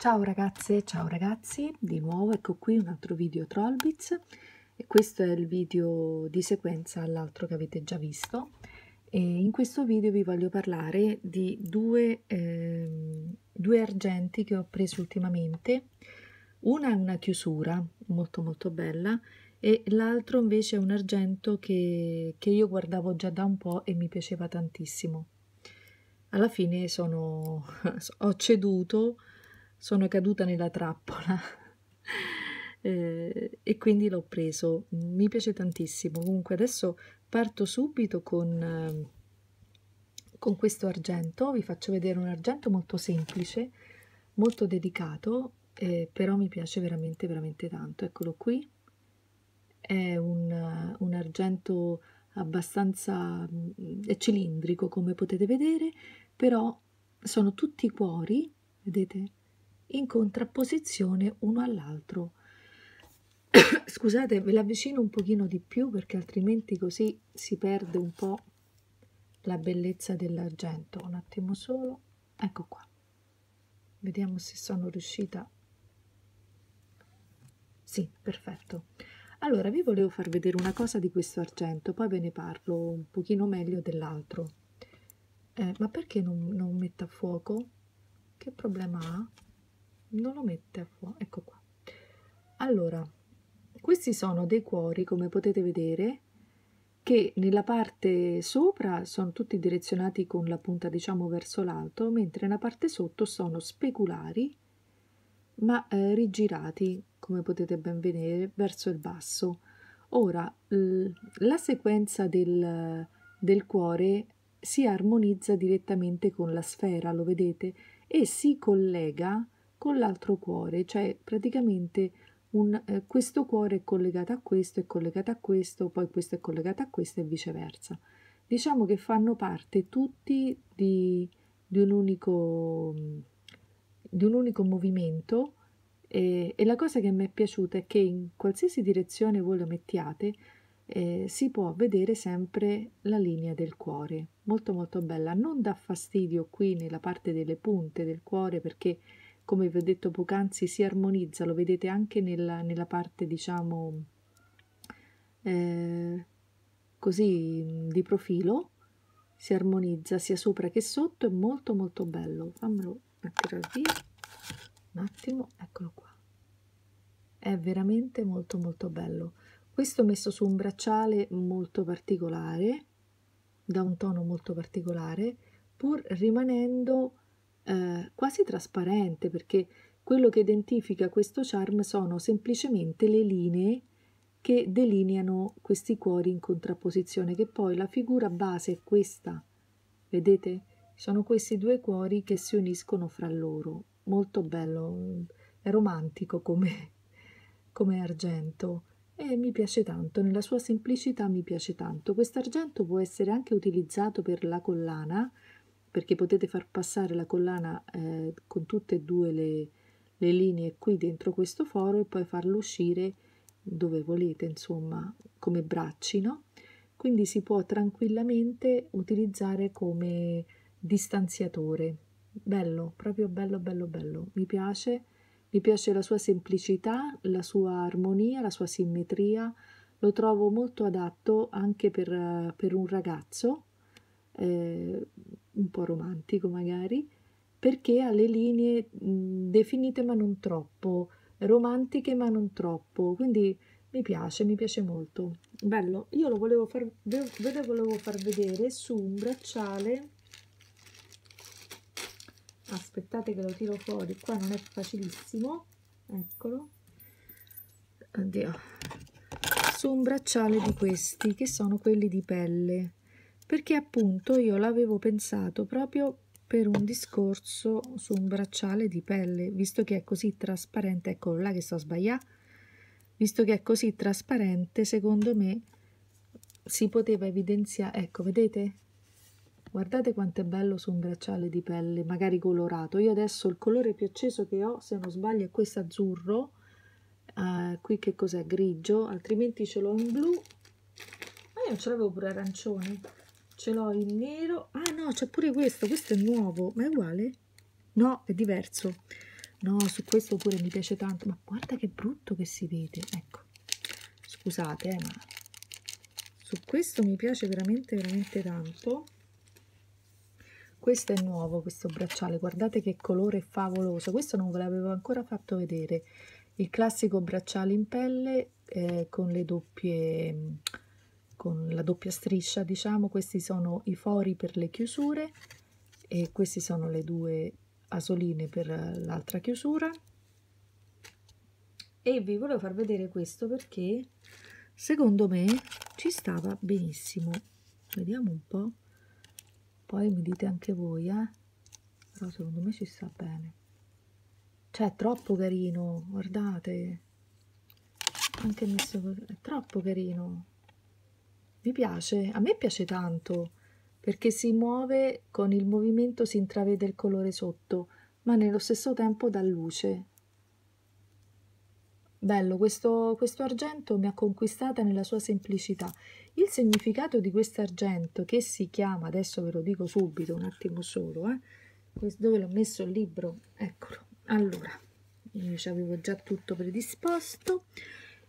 Ciao ragazze, ciao ragazzi, di nuovo ecco qui un altro video Trollbits e questo è il video di sequenza all'altro che avete già visto e in questo video vi voglio parlare di due, eh, due argenti che ho preso ultimamente una è una chiusura molto molto bella e l'altro invece è un argento che, che io guardavo già da un po' e mi piaceva tantissimo alla fine sono, ho ceduto sono caduta nella trappola eh, e quindi l'ho preso mi piace tantissimo comunque adesso parto subito con, ehm, con questo argento vi faccio vedere un argento molto semplice molto dedicato, eh, però mi piace veramente veramente tanto eccolo qui è un, un argento abbastanza mm, è cilindrico come potete vedere però sono tutti cuori vedete in contrapposizione uno all'altro scusate ve l'avvicino un pochino di più perché altrimenti così si perde un po' la bellezza dell'argento un attimo solo ecco qua vediamo se sono riuscita sì perfetto allora vi volevo far vedere una cosa di questo argento poi ve ne parlo un pochino meglio dell'altro eh, ma perché non, non metto a fuoco che problema ha non lo mette a fuoco ecco qua allora questi sono dei cuori come potete vedere che nella parte sopra sono tutti direzionati con la punta diciamo verso l'alto mentre nella parte sotto sono speculari ma eh, rigirati come potete ben vedere verso il basso ora la sequenza del, del cuore si armonizza direttamente con la sfera lo vedete e si collega con l'altro cuore, cioè praticamente un, eh, questo cuore è collegato a questo, è collegato a questo, poi questo è collegato a questo e viceversa. Diciamo che fanno parte tutti di, di, un, unico, di un unico movimento eh, e la cosa che mi è piaciuta è che in qualsiasi direzione voi lo mettiate eh, si può vedere sempre la linea del cuore, molto molto bella, non dà fastidio qui nella parte delle punte del cuore perché come vi ho detto poc'anzi, si armonizza, lo vedete anche nella, nella parte, diciamo, eh, così di profilo, si armonizza sia sopra che sotto, è molto molto bello. Fammelo tirare via, un attimo, eccolo qua. È veramente molto molto bello. Questo messo su un bracciale molto particolare, da un tono molto particolare, pur rimanendo eh, quasi trasparente perché quello che identifica questo charm sono semplicemente le linee che delineano questi cuori in contrapposizione, che poi la figura base è questa, vedete? Sono questi due cuori che si uniscono fra loro, molto bello, è romantico come, come argento e mi piace tanto, nella sua semplicità mi piace tanto. Quest'argento può essere anche utilizzato per la collana, perché potete far passare la collana eh, con tutte e due le, le linee qui dentro questo foro e poi farlo uscire dove volete insomma come bracci no quindi si può tranquillamente utilizzare come distanziatore bello proprio bello bello bello mi piace mi piace la sua semplicità la sua armonia la sua simmetria lo trovo molto adatto anche per, per un ragazzo eh, un po' romantico magari, perché ha le linee definite ma non troppo, romantiche ma non troppo, quindi mi piace, mi piace molto. Bello, io lo volevo far, ve lo volevo far vedere su un bracciale, aspettate che lo tiro fuori, qua non è facilissimo, eccolo, oddio, su un bracciale di questi che sono quelli di pelle perché appunto io l'avevo pensato proprio per un discorso su un bracciale di pelle, visto che è così trasparente, eccolo là che sto a sbagliare, visto che è così trasparente, secondo me si poteva evidenziare, ecco vedete? Guardate quanto è bello su un bracciale di pelle, magari colorato. Io adesso il colore più acceso che ho, se non sbaglio, è questo azzurro. Uh, qui che cos'è? Grigio, altrimenti ce l'ho in blu. Ma io ce l'avevo pure arancione ce l'ho in nero ah no c'è pure questo questo è nuovo ma è uguale no è diverso no su questo pure mi piace tanto ma guarda che brutto che si vede ecco scusate eh, ma su questo mi piace veramente veramente tanto questo è nuovo questo bracciale guardate che colore favoloso questo non ve l'avevo ancora fatto vedere il classico bracciale in pelle eh, con le doppie con la doppia striscia diciamo questi sono i fori per le chiusure e queste sono le due asoline per l'altra chiusura e vi volevo far vedere questo perché secondo me ci stava benissimo vediamo un po' poi mi dite anche voi eh? però secondo me ci sta bene cioè è troppo carino guardate anche messo è troppo carino vi piace? A me piace tanto perché si muove con il movimento si intravede il colore sotto, ma nello stesso tempo dà luce. Bello, questo, questo argento mi ha conquistata nella sua semplicità. Il significato di questo argento, che si chiama, adesso ve lo dico subito, un attimo solo, eh, dove l'ho messo il libro, eccolo. Allora, io avevo già tutto predisposto.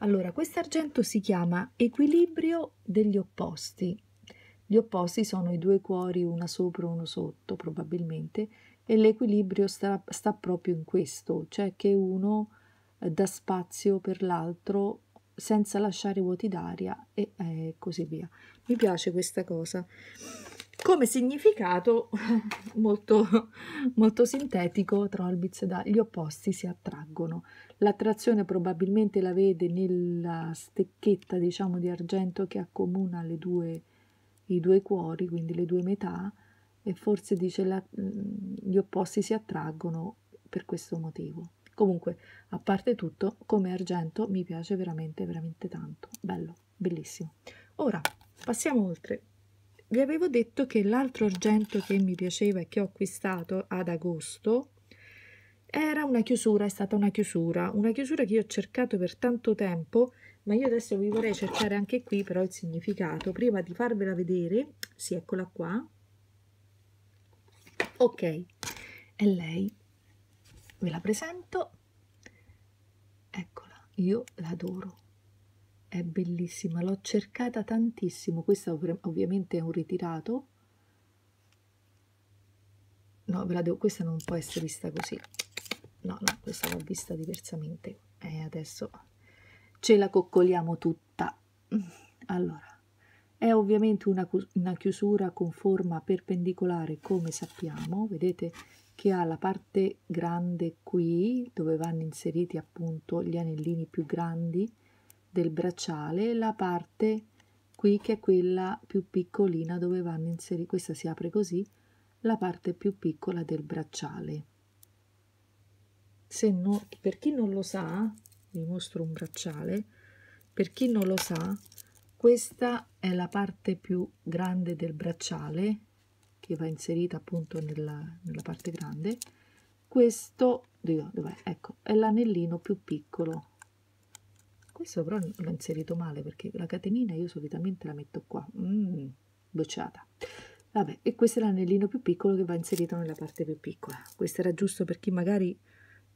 Allora, questo argento si chiama equilibrio degli opposti. Gli opposti sono i due cuori, una sopra e uno sotto, probabilmente, e l'equilibrio sta, sta, proprio in questo, cioè che uno eh, dà spazio per l'altro senza lasciare vuoti d'aria e eh, così via. Mi piace questa cosa come significato molto, molto sintetico Trollbitz dà gli opposti si attraggono l'attrazione probabilmente la vede nella stecchetta diciamo di argento che accomuna le due, i due cuori quindi le due metà e forse dice la, mm, gli opposti si attraggono per questo motivo comunque a parte tutto come argento mi piace veramente veramente tanto bello bellissimo ora passiamo oltre vi avevo detto che l'altro argento che mi piaceva e che ho acquistato ad agosto era una chiusura, è stata una chiusura, una chiusura che io ho cercato per tanto tempo, ma io adesso vi vorrei cercare anche qui però il significato, prima di farvela vedere, sì eccola qua, ok, è lei, ve la presento, eccola, io l'adoro, è bellissima, l'ho cercata tantissimo, questa ovviamente è un ritirato, no, ve la devo, questa non può essere vista così, no, no, questa l'ho vista diversamente, e eh, adesso ce la coccoliamo tutta, allora, è ovviamente una, una chiusura con forma perpendicolare come sappiamo, vedete che ha la parte grande qui dove vanno inseriti appunto gli anellini più grandi del bracciale la parte qui che è quella più piccolina dove vanno inseriti, questa si apre così, la parte più piccola del bracciale. Se no, per chi non lo sa, vi mostro un bracciale, per chi non lo sa, questa è la parte più grande del bracciale che va inserita appunto nella, nella parte grande questo ecco, è l'anellino più piccolo questo però l'ho inserito male perché la catenina io solitamente la metto qua mm, bocciata vabbè e questo è l'anellino più piccolo che va inserito nella parte più piccola questo era giusto per chi magari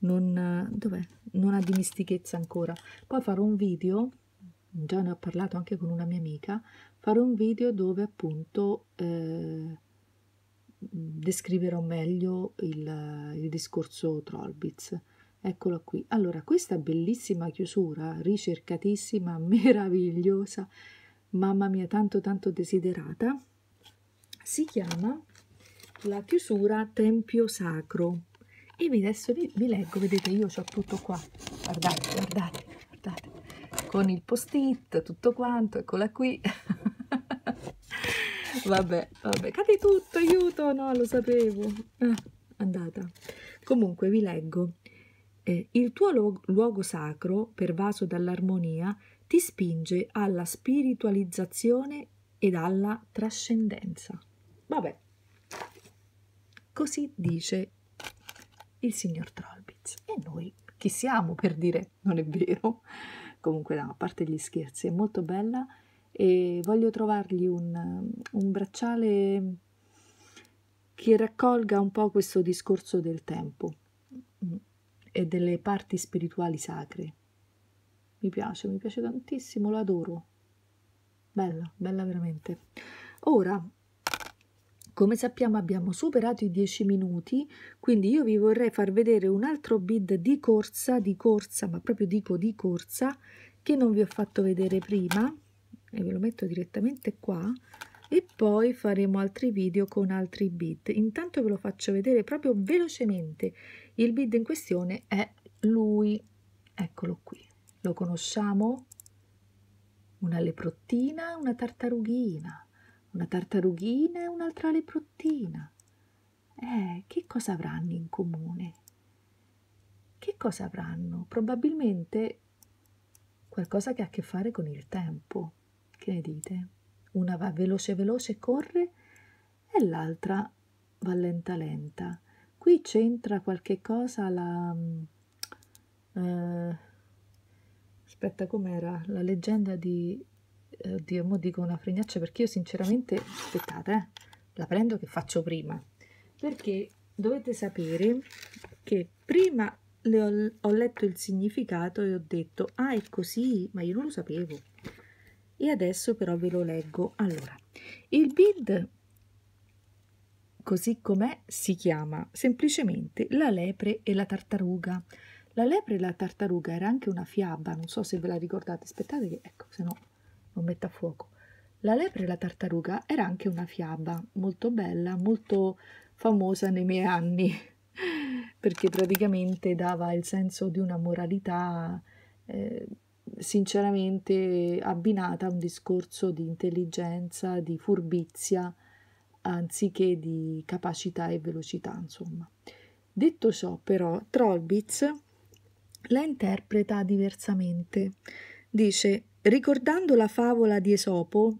non, non ha dimistichezza ancora poi farò un video già ne ho parlato anche con una mia amica farò un video dove appunto eh, descriverò meglio il, il discorso Trollbits Eccola qui. Allora, questa bellissima chiusura, ricercatissima, meravigliosa, mamma mia, tanto tanto desiderata, si chiama la chiusura Tempio Sacro. E vi adesso vi, vi leggo, vedete, io ho tutto qua, guardate, guardate, guardate, con il post-it, tutto quanto, eccola qui. vabbè, vabbè, cade tutto, aiuto, no, lo sapevo. Eh, andata. Comunque vi leggo eh, il tuo luogo, luogo sacro, pervaso dall'armonia, ti spinge alla spiritualizzazione ed alla trascendenza. Vabbè, così dice il signor Trollbitz. E noi chi siamo per dire non è vero? Comunque no, a parte gli scherzi, è molto bella e voglio trovargli un, un bracciale che raccolga un po' questo discorso del tempo. Mm e delle parti spirituali sacre. Mi piace, mi piace tantissimo, lo adoro. Bella, bella veramente. Ora, come sappiamo abbiamo superato i 10 minuti, quindi io vi vorrei far vedere un altro bid di corsa, di corsa, ma proprio dico di corsa, che non vi ho fatto vedere prima, e ve lo metto direttamente qua, e poi faremo altri video con altri bit intanto ve lo faccio vedere proprio velocemente il bid in questione è lui eccolo qui lo conosciamo una leprottina una tartarughina una tartarughina e un'altra leprottina eh, che cosa avranno in comune che cosa avranno probabilmente qualcosa che ha a che fare con il tempo che ne dite una va veloce veloce, e corre, e l'altra va lenta lenta. Qui c'entra qualche cosa la... Mm, eh, aspetta com'era? La leggenda di... Eh, oddio, Dio, mo dico una fregnaccia perché io sinceramente... Aspettate, eh, la prendo che faccio prima. Perché dovete sapere che prima le ho, ho letto il significato e ho detto ah è così, ma io non lo sapevo e adesso però ve lo leggo allora il build così com'è si chiama semplicemente la lepre e la tartaruga la lepre e la tartaruga era anche una fiaba non so se ve la ricordate aspettate che ecco se no non metto a fuoco la lepre e la tartaruga era anche una fiaba molto bella molto famosa nei miei anni perché praticamente dava il senso di una moralità eh, sinceramente abbinata a un discorso di intelligenza, di furbizia, anziché di capacità e velocità, insomma. Detto ciò, però, Trollbitz la interpreta diversamente. Dice, ricordando la favola di Esopo,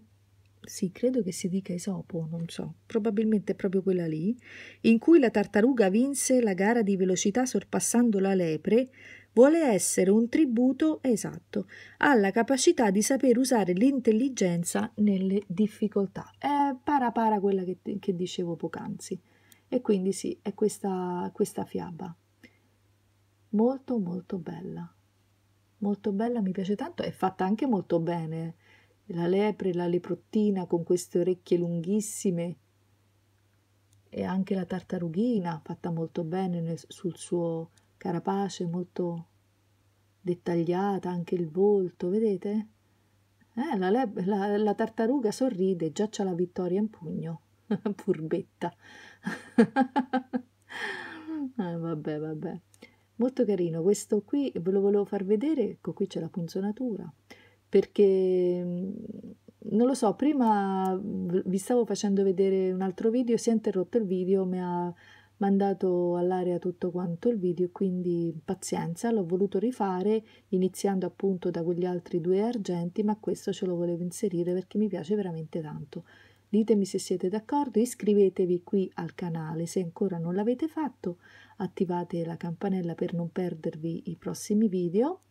sì, credo che si dica Esopo, non so, probabilmente è proprio quella lì, in cui la tartaruga vinse la gara di velocità sorpassando la lepre, vuole essere un tributo esatto alla capacità di saper usare l'intelligenza nelle difficoltà. È para para quella che, che dicevo poc'anzi. E quindi sì, è questa, questa fiaba. Molto molto bella. Molto bella, mi piace tanto, è fatta anche molto bene. La lepre, la leprottina con queste orecchie lunghissime e anche la tartarughina fatta molto bene nel, sul suo carapace, molto dettagliata, anche il volto, vedete? Eh, la, la, la tartaruga sorride, già c'ha la vittoria in pugno, purbetta. eh, vabbè, vabbè. Molto carino, questo qui ve lo volevo far vedere, ecco qui c'è la punzonatura, perché mm, non lo so, prima vi stavo facendo vedere un altro video, si è interrotto il video, mi ha mandato all'aria tutto quanto il video, quindi pazienza, l'ho voluto rifare iniziando appunto da quegli altri due argenti, ma questo ce lo volevo inserire perché mi piace veramente tanto. Ditemi se siete d'accordo, iscrivetevi qui al canale se ancora non l'avete fatto, attivate la campanella per non perdervi i prossimi video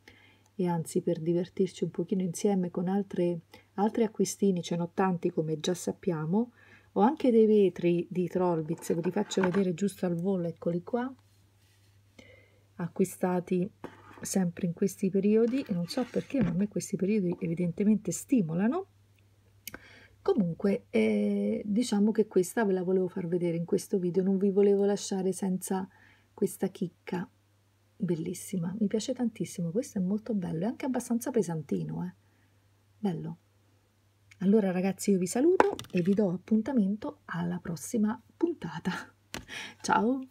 e anzi per divertirci un pochino insieme con altre, altri acquistini, ce ne ho tanti come già sappiamo, ho anche dei vetri di Trollbitz, ve li faccio vedere giusto al volo, eccoli qua, acquistati sempre in questi periodi, e non so perché, ma a me questi periodi evidentemente stimolano. Comunque, eh, diciamo che questa ve la volevo far vedere in questo video, non vi volevo lasciare senza questa chicca bellissima, mi piace tantissimo, questo è molto bello, è anche abbastanza pesantino, eh? bello. Allora ragazzi io vi saluto e vi do appuntamento alla prossima puntata. Ciao!